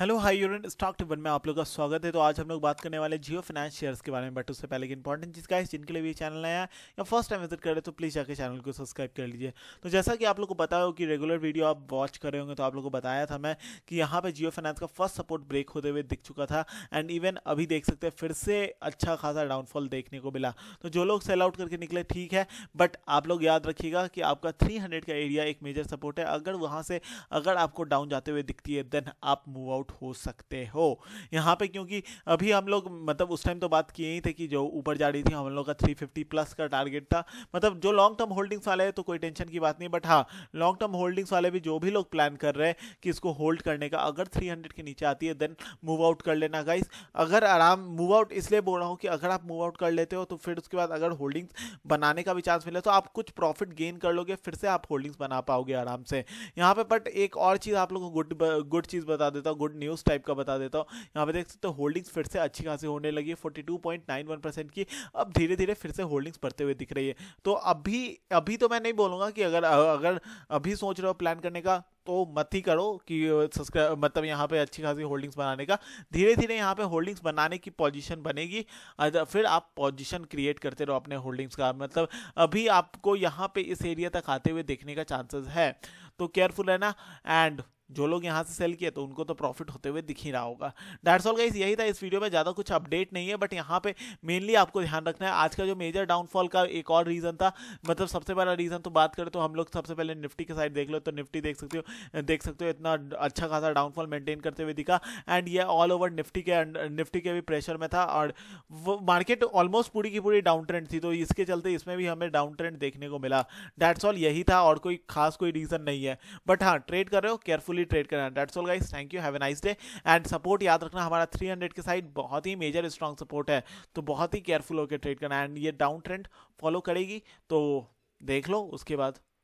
hello hi यूरन stock टिपन में आप लोग का स्वागत है तो आज हम लोग बात करने वाले जियो फाइनेंस शेयर्स के बारे में बट उससे पहले एक इंपॉर्टेंट चीज़ का है जिनके लिए भी चैनल आया या फर्स्ट टाइम विजिट करें तो प्लीज़ जाकर चैनल को सब्सक्राइब कर लीजिए तो जैसा कि आप लोग को पता हो कि रेगुलर वीडियो आप वॉच कर रहे होंगे तो आप लोग को बताया था मैं कि यहाँ पर जियो फाइनेंस का फर्स्ट सपोर्ट ब्रेक होते हुए दिख चुका था एंड इवन अभी देख सकते हैं फिर से अच्छा खासा डाउनफॉल देखने को मिला तो जो लोग सेल आउट करके निकले ठीक है बट आप लोग याद रखिएगा कि आपका थ्री का एरिया एक मेजर सपोर्ट है अगर वहाँ से अगर आपको डाउन जाते हुए दिखती है देन आप मूव आउट आउट हो सकते हो यहाँ पे क्योंकि अभी हम लोग मतलब उस टाइम तो बात किए ही थे कि जो ऊपर जा रही थी हम लोग का 350 प्लस का टारगेट था मतलब जो लॉन्ग टर्म होल्डिंग्स वाले हैं तो कोई टेंशन की बात नहीं बट हाँ लॉन्ग टर्म होल्डिंग्स वाले भी जो भी लोग प्लान कर रहे हैं कि इसको होल्ड करने का अगर 300 के नीचे आती है देन मूव आउट कर लेना गाइस अगर आराम मूव आउट इसलिए बोल रहा हूँ कि अगर आप मूव आउट कर लेते हो तो फिर उसके बाद अगर होल्डिंग्स बनाने का भी चांस मिले तो आप कुछ प्रॉफिट गेन कर लोगे फिर से आप होल्डिंग्स बना पाओगे आराम से यहाँ पे बट एक और चीज़ आप लोगों को गुड गुड चीज़ बता देता हूँ गुड न्यूज़ टाइप का बता देता हूँ यहाँ पे देख सकते हो तो होल्डिंग्स फिर से अच्छी खासी होने लगी है forty two point nine one percent की अब धीरे धीरे फिर से होल्डिंग्स बढ़ते हुए दिख रही है तो अभी अभी तो मैं नहीं बोलूँगा कि अगर अगर अभी सोच रहे हो प्लान करने का तो मत ही करो कि सब्सक्राइब मतलब यहाँ पे अच्छी खासी होल्डिंग्स बनाने का धीरे धीरे यहाँ पे होल्डिंग्स बनाने की पोजीशन बनेगी फिर आप पोजीशन क्रिएट करते रहो अपने होल्डिंग्स का मतलब अभी आपको यहाँ पे इस एरिया तक आते हुए देखने का चांसेस है तो केयरफुल है ना एंड जो लोग यहाँ से सेल किए तो उनको तो प्रॉफिट होते हुए दिख ही रहा होगा डैट्स ऑल गाइस यही था इस वीडियो में ज़्यादा कुछ अपडेट नहीं है बट यहाँ पे मेनली आपको ध्यान रखना है आज का जो मेजर डाउनफॉल का एक और रीज़न था मतलब सबसे पहला रीज़न तो बात करें तो हम लोग सबसे पहले निफ्टी के साइड देख लो तो निफ्टी देख सकते हो देख सकते हो इतना अच्छा खासा डाउनफॉल मेंटेन करते हुए दिखा एंड ये ऑल ओवर निफ्टी के निफ्टी के भी प्रेशर में था और वो मार्केट ऑलमोस्ट पूरी की पूरी डाउन ट्रेंड थी तो इसके चलते इसमें भी हमें डाउन ट्रेंड देखने को मिला डैट्स ऑल यही था और कोई खास कोई रीज़न नहीं है बट हाँ ट्रेड कर रहे हो केयरफुल सक्सेसफुली ट्रेड करना that's all guys thank you have a nice day and support याद रखना हमारा 300 के साइड बहुत ही मेजर स्ट्रॉन्ग सपोर्ट है तो बहुत ही केयरफुल होकर ट्रेड करना एंड ये डाउन ट्रेंड फॉलो करेगी तो देख लो उसके बाद